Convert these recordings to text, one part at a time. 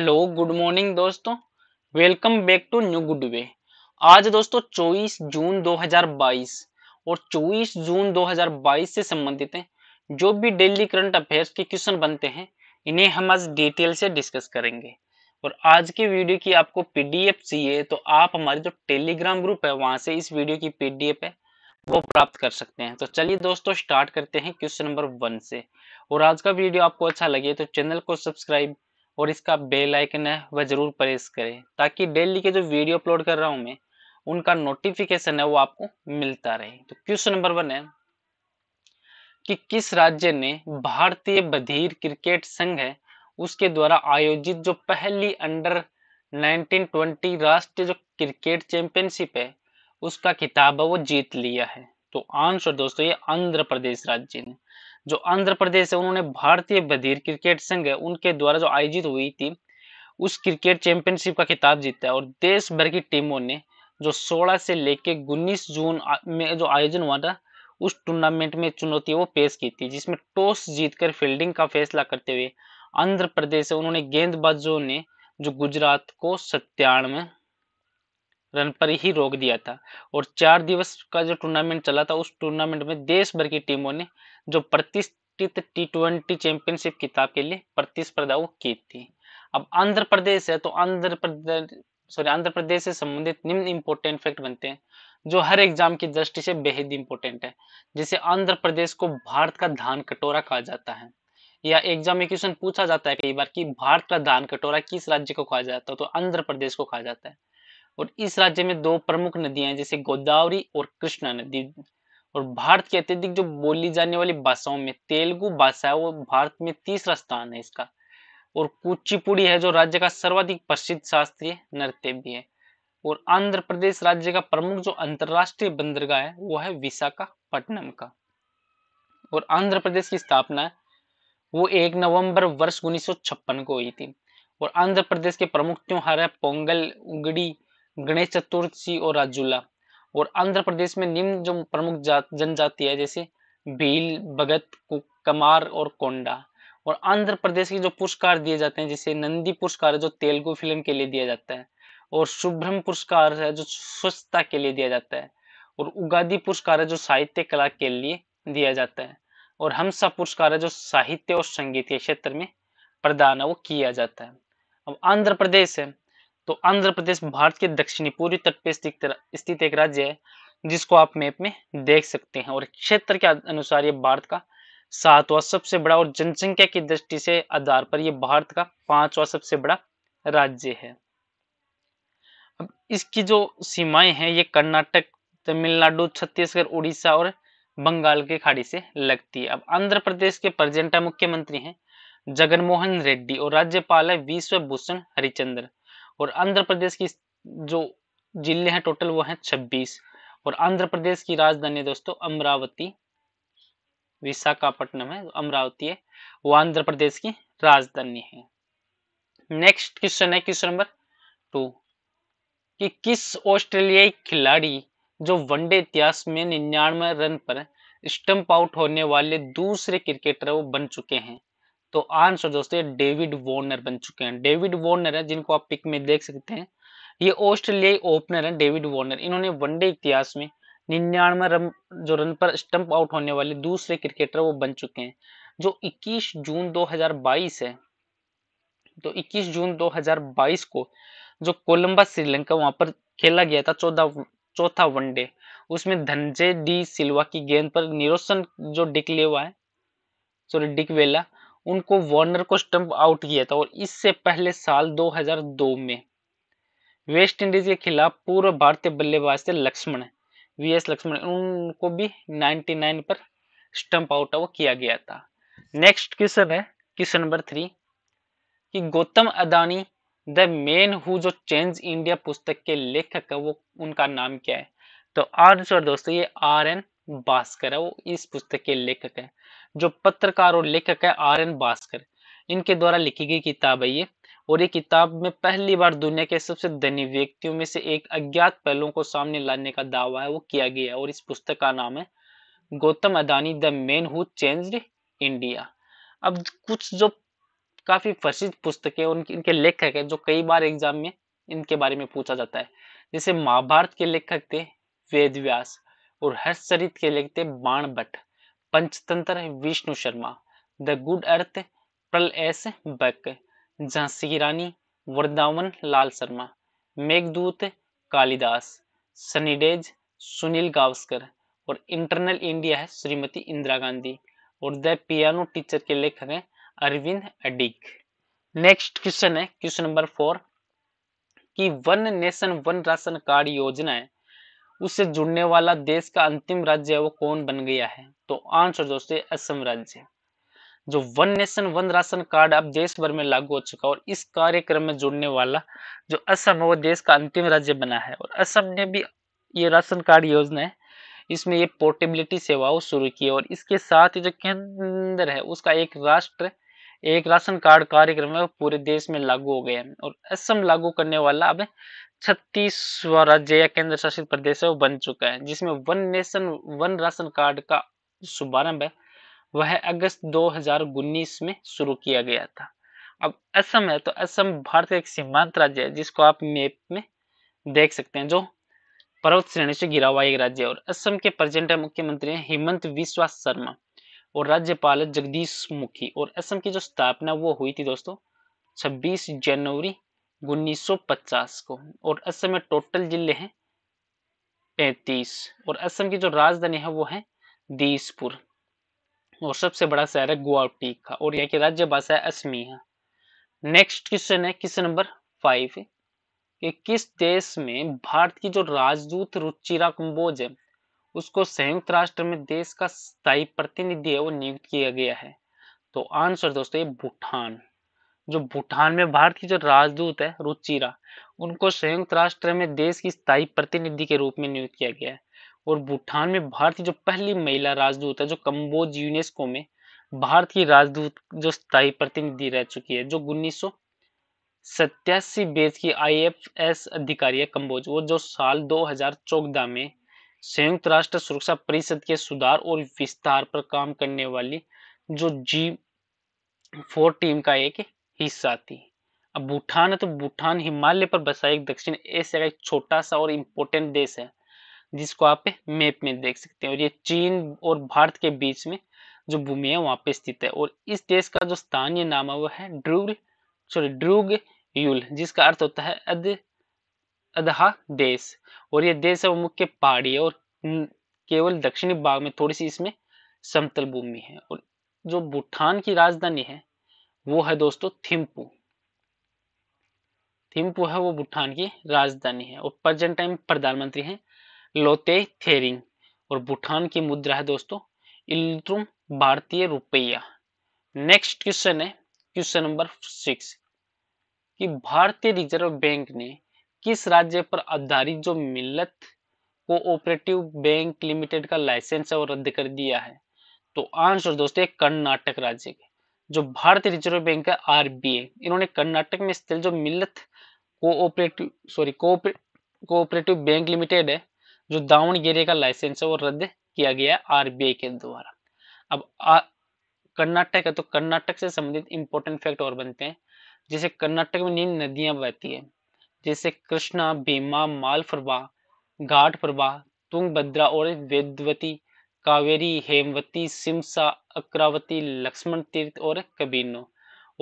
hello good morning दोस्तों welcome back to new good way आज दोस्तों 24 जून 2022 और 24 जून 2022 से संबंधित हैं जो भी डेली करंट अफेयर्स के क्वेश्चन बनते हैं इन्हें हम आज डिटेल से डिस्कस करेंगे और आज के वीडियो की आपको पीडीएफ चाहिए तो आप हमारे जो टेलीग्राम ग्रुप है वहां से इस वीडियो की पी है वो प्राप्त कर सकते हैं तो चलिए दोस्तों स्टार्ट करते हैं क्वेश्चन नंबर वन से और आज का वीडियो आपको अच्छा लगे तो चैनल को सब्सक्राइब और इसका बेल आइकन है वह ज़रूर प्रेस करें ताकि डेली के जो वीडियो अपलोड कर रहा हूं मैं उनका नोटिफिकेशन है वो आपको मिलता रहे तो क्वेश्चन नंबर वन है कि किस राज्य ने भारतीय बधिर क्रिकेट संघ है उसके द्वारा आयोजित जो पहली अंडर 1920 राष्ट्रीय जो क्रिकेट चैंपियनशिप है उसका खिताब वो जीत लिया है तो आंसर दोस्तों ये आंध्र प्रदेश राज्य ने जो आंध्र प्रदेश है उन्होंने भारतीय बधिर क्रिकेट संघ है उनके द्वारा जो आयोजित हुई थी उस क्रिकेट चैंपियनशिप का खिताब जीता है और देश भर की टीमों ने जो 16 से लेके 19 जून में जो आयोजन हुआ था उस टूर्नामेंट में चुनौती वो पेश की थी जिसमें टॉस जीतकर फील्डिंग का फैसला करते हुए आंध्र प्रदेश से उन्होंने गेंदबाजों ने जो गुजरात को सत्तानवे रन पर ही रोक दिया था और चार दिवस का जो टूर्नामेंट चला था उस टूर्नामेंट में देश भर की टीमों ने जो प्रतिष्ठित टी ट्वेंटी चैंपियनशिप किताब के लिए प्रतिस्पर्धा की थी अब आंध्र प्रदेश है तो आंध्र प्रदेश सॉरी आंध्र प्रदेश से संबंधित निम्न इंपोर्टेंट फैक्ट बनते हैं जो हर एग्जाम की दृष्टि से बेहद इंपोर्टेंट है जिसे आंध्र प्रदेश को भारत का धान कटोरा कहा जाता है या एग्जाम में क्वेश्चन पूछा जाता है कई बार कि भारत का धान कटोरा किस राज्य को कहा जाता है तो आंध्र प्रदेश को कहा जाता है और इस राज्य में दो प्रमुख नदियां हैं जैसे गोदावरी और कृष्णा नदी और भारत के अत्यधिक जो बोली जाने वाली भाषाओं में तेलुगु भाषा है वो भारत में तीसरा स्थान है इसका और कुचिपुड़ी है जो राज्य का सर्वाधिक प्रसिद्ध शास्त्रीय नृत्य भी है और आंध्र प्रदेश राज्य का प्रमुख जो अंतरराष्ट्रीय बंदरगाह है वो है विशाखापट्टनम का और आंध्र प्रदेश की स्थापना वो एक नवंबर वर्ष उन्नीस को हुई थी और आंध्र प्रदेश के प्रमुख त्योहार है पोंगल उगड़ी गणेश चतुर्थी और राजूला और आंध्र प्रदेश में निम्न जो प्रमुख जात जनजाति है जैसे भील भगत कमार और कोंडा और आंध्र प्रदेश के जो पुरस्कार दिए जाते हैं जैसे नंदी पुरस्कार है जो तेलुगु फिल्म के लिए दिया जाता है और शुभ्रम पुरस्कार है जो स्वच्छता के लिए दिया जाता है और उगादी पुरस्कार है जो साहित्य कला के लिए दिया जाता है और हमसा पुरस्कार है जो साहित्य और संगीत के क्षेत्र में प्रदान है वो किया जाता है अब आंध्र प्रदेश है तो आंध्र प्रदेश भारत के दक्षिणी पूर्वी तट पर स्थित एक राज्य है जिसको आप मैप में देख सकते हैं और क्षेत्र के अनुसार ये भारत का सातवां सबसे बड़ा और जनसंख्या की दृष्टि से आधार पर यह भारत का पांचवा सबसे बड़ा राज्य है अब इसकी जो सीमाएं हैं ये कर्नाटक तमिलनाडु छत्तीसगढ़ उड़ीसा और बंगाल की खाड़ी से लगती है अब आंध्र प्रदेश के प्रजेंटा मुख्यमंत्री हैं जगनमोहन रेड्डी और राज्यपाल है विश्वभूषण हरिचंद्र और आंध्र प्रदेश की जो जिले हैं टोटल वो हैं छब्बीस और आंध्र प्रदेश की राजधानी दोस्तों अमरावती विशाखापट्टनम है अमरावती है वो आंध्र प्रदेश की राजधानी है नेक्स्ट क्वेश्चन है क्वेश्चन नंबर टू कि किस ऑस्ट्रेलियाई खिलाड़ी जो वनडे इतिहास में निन्यानवे रन पर स्टंप आउट होने वाले दूसरे क्रिकेटर वो बन चुके हैं तो आंसर दोस्तों ये डेविड वॉर्नर बन चुके हैं डेविड वॉर्नर है जिनको आप पिक में देख सकते हैं ये ऑस्ट्रेलियाई ओपनर है डेविड वॉर्नर इन्होंने वनडे इतिहास में निन्यानवे रन जो रन पर स्टंप आउट होने वाले दूसरे क्रिकेटर वो बन चुके हैं जो 21 जून 2022 है तो 21 जून 2022 को जो कोलंबा श्रीलंका वहां पर खेला गया था चौदह चौथा वनडे उसमें धनजय डी सिल्वा की गेंद पर निरोसन जो डिक लेवा है सॉरी डिक वेला उनको वार्नर को स्टंप आउट किया था और इससे पहले साल 2002 में वेस्ट इंडीज के खिलाफ पूर्व भारतीय बल्लेबाज थे लक्ष्मण वी एस लक्ष्मण उनको भी 99 पर स्टंप आउट वो किया गया था नेक्स्ट क्वेश्चन है क्वेश्चन नंबर थ्री कि Gautam Adani the man who जो चेंज इंडिया पुस्तक के लेखक है वो उनका नाम क्या है तो आंसर दोस्तों ये आर एन भास्कर है वो इस पुस्तक के लेखक हैं जो पत्रकार और लेखक है आर एन भास्कर इनके द्वारा लिखी गई किताब है ये और ये किताब में पहली बार दुनिया के सबसे धनी व्यक्तियों में से एक अज्ञात पहलुओं को सामने लाने का दावा है वो किया गया है और इस पुस्तक का नाम है Gautam Adani the man who change India अब कुछ जो काफी प्रसिद्ध पुस्तकें उनके इनके लेखक है जो कई बार एग्जाम में इनके बारे में पूछा जाता है जैसे महाभारत के लेखक थे वेद व्यास और हस्तचरित के लिखते Bana Bhatt Panchatantra Vishnu Sharma the good earth Pearl S Buck Jhansi Rani Vrindavan Lal Sharma Meghdoot Kalidas Sunny Days Sunil Gavaskar और इंटरनल इंडिया है श्रीमती इंदिरा गांधी और द पियानो टीचर के लेखक हैं अरविंद अडिग नेक्स्ट क्वेश्चन है क्वेश्चन नंबर फोर कि one nation one ration card योजना है उससे जुड़ने वाला देश का अंतिम राज्य है वो कौन बन गया है तो आंसर दोस्तों असम राज्य जो one nation one ration card अब देश भर में लागू हो चुका और इस कार्यक्रम में जुड़ने वाला जो असम है वो देश का अंतिम राज्य बना है और असम ने भी ये राशन कार्ड योजना है इसमें ये पोर्टेबिलिटी सेवाओं शुरू की और इसके साथ ही जो केंद्र है उसका एक राष्ट्र एक राशन कार्ड कार्यक्रम है पूरे देश में लागू हो गया है और असम लागू करने वाला अब छत्तीस राज्य या केंद्र शासित प्रदेश है वो बन चुका है जिसमें one nation one ration card का शुभारंभ है वह अगस्त दो में शुरू किया गया था अब असम है तो असम भारत एक सीमांत राज्य है जिसको आप मैप में देख सकते हैं जो पर्वत श्रेणी से घिरा हुआ एक राज्य है और असम के प्रेजेंट मुख्यमंत्री हैं हेमंत विश्वास शर्मा और राज्यपाल जगदीश मुखी और असम की जो स्थापना वो हुई थी दोस्तों 26 जनवरी 1950 को और असम में टोटल जिले हैं पैतीस और असम की जो राजधानी है वो है दीसपुर और सबसे बड़ा शहर है गुवाहाटी का और यहाँ की राज्य भाषा है है नेक्स्ट क्वेश्चन है क्वेश्चन नंबर फाइव कि किस देश में भारत की जो राजदूत रुचिरा कंबोज है उसको संयुक्त राष्ट्र में देश का स्थायी प्रतिनिधि है वो नियुक्त किया गया है तो आंसर दोस्तों ये भूटान जो भूटान में भारत की जो राजदूत है रुचिरा उनको संयुक्त राष्ट्र में देश की स्थायी प्रतिनिधि के रूप में नियुक्त किया गया है और भूटान में भारत की जो पहली महिला राजदूत है जो कम्बोज यूनेस्को में भारत की राजदूत जो स्थायी प्रतिनिधि रह चुकी है जो उन्नीस सत्यासी बेच की एस अधिकारी है कम्बोज वो जो साल दो हजार चौदह में संयुक्त राष्ट्र सुरक्षा परिषद के सुधार और विस्तार पर काम करने वाली जो जी फोर टीम का एक हिस्सा थी अब भूटान है तो भूटान हिमालय पर बसा एक दक्षिण एशिया का एक छोटा सा और इम्पोर्टेंट देश है जिसको आप मैप में देख सकते हैं और ये चीन और भारत के बीच में जो भूमि है वहां पे स्थित है और इस देश का जो स्थानीय नाम है वो है ड्रुग सॉरी ड्रूग यूल जिसका अर्थ होता है अध अदहा देश और ये देश है वो मुख्य पहाड़ी है और केवल दक्षिणी भाग में थोड़ी सी इसमें समतल भूमि है और जो भूटान की राजधानी है वो है दोस्तों थिम्पू थिम्पू है वो भूटान की राजधानी है और प्रजेंट टाइम प्रधानमंत्री हैं लोते थेरिंग और भूटान की मुद्रा है दोस्तों इल्ट्रुम भारतीय रुपया नेक्स्ट क्वेश्चन है क्वेश्चन नंबर सिक्स कि भारतीय रिजर्व बैंक ने किस राज्य पर आधारित जो मिलत ऑपरेटिव बैंक लिमिटेड का लाइसेंस है वो रद्द कर दिया है तो आंसर दोस्तों कर्नाटक राज्य के जो भारतीय रिजर्व बैंक है आरबीआई इन्होंने कर्नाटक में स्थित जो Millat co-operative sorry co-operative bank limited है जो दावणगिरी का लाइसेंस है वो रद्द किया गया है आरबीआई के द्वारा अब कर्नाटक है तो कर्नाटक से संबंधित इंपोर्टेंट फैक्ट और बनते हैं जैसे कर्नाटक में निम्न नदियां बहती है जैसे कृष्णा भीमा माल प्रवाह घाट प्रवाह तुंगभद्रा और वेदवती कावेरी हेमवती सिमसा अक्रावती लक्ष्मण तीर्थ और कबीनो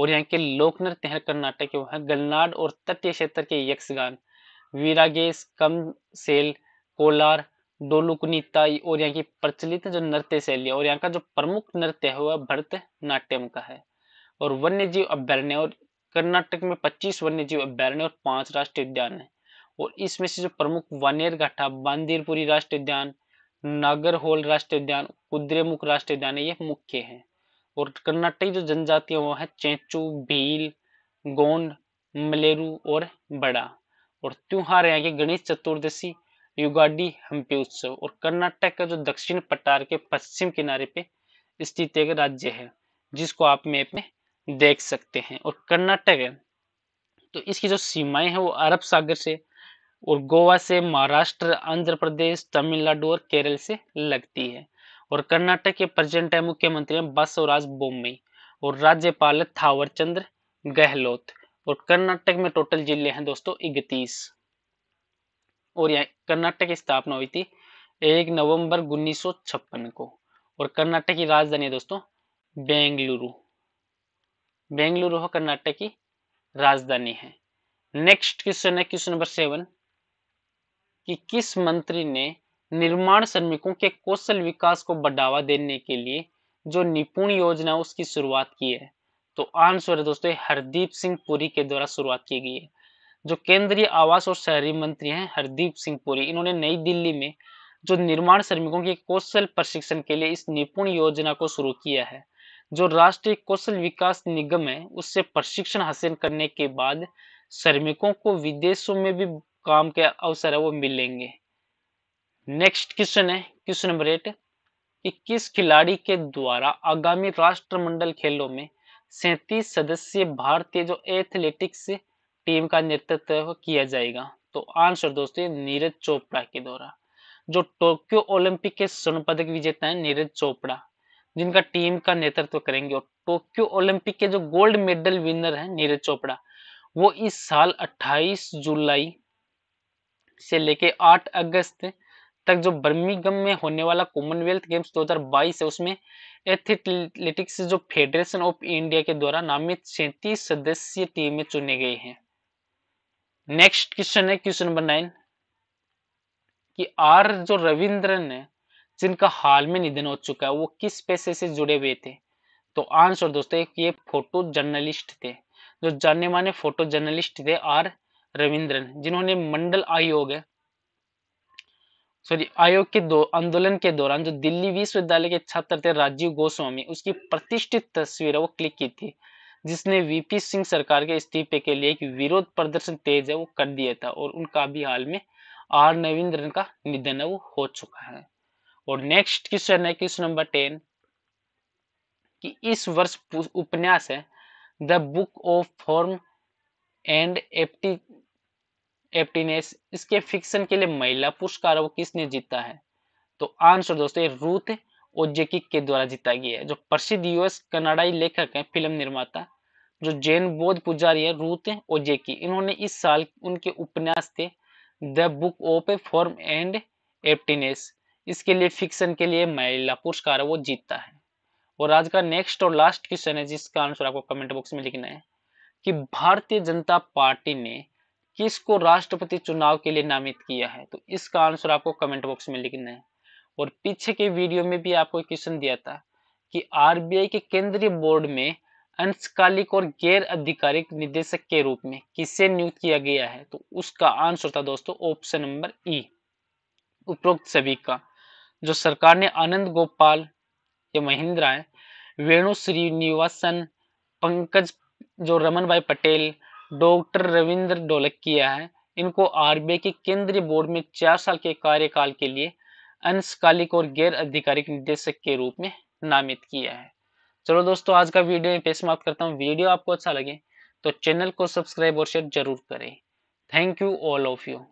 और यहाँ के लोक नृत्य है कर्नाटक के वहाँ गलनाड और तटीय क्षेत्र के यक्षगान वीरागेश कम सेल कोलार डोलू और यहाँ की प्रचलित जो नृत्य शैली और यहाँ का जो प्रमुख नृत्य है वह भरत नाट्यम का है और वन्य जीव अभ्यारण्य और कर्नाटक में 25 वन्यजीव अभ्यारण्य और पांच राष्ट्रीय उद्यान है और इसमें से जो प्रमुख वानियर घाटा बांदीरपुरी राष्ट्रीय उद्यान नागरहोल राष्ट्रीय उद्यान कुद्रेमुख राष्ट्रीय उद्यान ये मुख्य है और कर्नाटक जो जनजातियां वो है चेंचू भील गोंड मलेरू और बड़ा और त्यौहार यहाँ के गणेश चतुर्दशी युगाडी हम्पी उत्सव और कर्नाटक का जो दक्षिण पटार के पश्चिम किनारे पे स्थित एक राज्य है जिसको आप मैप में देख सकते हैं और कर्नाटक है तो इसकी जो सीमाएं हैं वो अरब सागर से और गोवा से महाराष्ट्र आंध्र प्रदेश तमिलनाडु और केरल से लगती है और कर्नाटक के प्रेजेंट है मुख्यमंत्री हैं बसवराज बोम्बई और राज्यपाल है थावर चंद्र गहलोत और कर्नाटक में टोटल जिले हैं दोस्तों इकतीस और यहाँ कर्नाटक की स्थापना हुई थी एक नवंबर उन्नीस को और कर्नाटक की राजधानी है दोस्तों बेंगलुरु बेंगलुरु कर्नाटक की राजधानी है नेक्स्ट क्वेश्चन है क्वेश्चन नंबर सेवन कि किस मंत्री ने निर्माण श्रमिकों के कौशल विकास को बढ़ावा देने के लिए जो निपुण योजना उसकी शुरुआत की है तो आंसर है दोस्तों हरदीप सिंह पुरी के द्वारा शुरुआत की गई है जो केंद्रीय आवास और शहरी मंत्री हैं हरदीप सिंह पुरी इन्होंने नई दिल्ली में जो निर्माण श्रमिकों के कौशल प्रशिक्षण के लिए इस निपुण योजना को शुरू किया है जो राष्ट्रीय कौशल विकास निगम है उससे प्रशिक्षण हासिल करने के बाद श्रमिकों को विदेशों में भी काम के अवसर है वो मिलेंगे नेक्स्ट क्वेश्चन है क्वेश्चन नंबर एट कि किस खिलाड़ी के द्वारा आगामी राष्ट्रमंडल खेलों में सैतीस सदस्यीय भारतीय जो एथलेटिक्स टीम का नेतृत्व किया जाएगा तो आंसर दोस्तों नीरज चोपड़ा के द्वारा जो टोक्यो ओलंपिक के स्वर्ण पदक विजेता है नीरज चोपड़ा जिनका टीम का नेतृत्व करेंगे और टोक्यो ओलंपिक के जो गोल्ड मेडल विनर हैं नीरज चोपड़ा वो इस साल 28 जुलाई से लेके 8 अगस्त तक जो बर्मिंगम में होने वाला कॉमनवेल्थ गेम्स 2022 है उसमें एथलेटिक्स जो फेडरेशन ऑफ इंडिया के द्वारा नामित सैतीस सदस्यीय टीम में चुने गए हैं नेक्स्ट क्वेश्चन है क्वेश्चन नंबर नाइन कि आर जो रविंद्रन है जिनका हाल में निधन हो चुका है वो किस पेशे से जुड़े हुए थे तो आंसर दोस्तों ये फोटो जर्नलिस्ट थे जो जाने माने फोटो जर्नलिस्ट थे आर रविंद्रन जिन्होंने मंडल आयोग सॉरी आयोग के दो आंदोलन के दौरान जो दिल्ली विश्वविद्यालय के छात्र थे राजीव गोस्वामी उसकी प्रतिष्ठित तस्वीर वो क्लिक की थी जिसने वीपी सिंह सरकार के इस्तीफे के लिए एक विरोध प्रदर्शन तेज है वो कर दिया था और उनका भी हाल में आर नविंद्रन का निधन है वो हो चुका है और नेक्स्ट क्वेश्चन है क्वेश्चन नंबर टेन कि इस वर्ष उपन्यास है the book of form and empty emptiness इसके फिक्शन के लिए महिला पुरस्कार वो किसने जीता है तो आंसर दोस्तों रूथ ओजेकिक के द्वारा जीता गया है जो प्रसिद्ध यूएस कनाडाई लेखक हैं फिल्म निर्माता जो जैन बोध पुजारी है रूथ ओजेकी इन्होंने इस साल उनके उपन्यास थे the book of form and emptiness इसके लिए फिक्शन के लिए महिला पुरस्कार वो जीतता है और आज का नेक्स्ट और लास्ट क्वेश्चन है जिसका आंसर आपको कमेंट बॉक्स में लिखना है कि भारतीय जनता पार्टी ने किसको राष्ट्रपति चुनाव के लिए नामित किया है तो इसका आंसर आपको कमेंट बॉक्स में लिखना है और पीछे के वीडियो में भी आपको क्वेश्चन दिया था कि आरबीआई के केंद्रीय बोर्ड में अंशकालिक और गैर आधिकारिक निदेशक के रूप में किसे नियुक्त किया गया है तो उसका आंसर था दोस्तों ऑप्शन नंबर ई उपरोक्त सभी का जो सरकार ने आनंद गोपाल या महिंद्रा है वेणु श्रीनिवासन पंकज जो रमन भाई पटेल डॉक्टर रविंद्र किया है इनको आरबीआई के केंद्रीय बोर्ड में चार साल के कार्यकाल के लिए अंशकालिक और गैर आधिकारिक निदेशक के रूप में नामित किया है चलो दोस्तों आज का वीडियो में पेश माफ करता हूँ वीडियो आपको अच्छा लगे तो चैनल को सब्सक्राइब और शेयर जरूर करें thank you all of you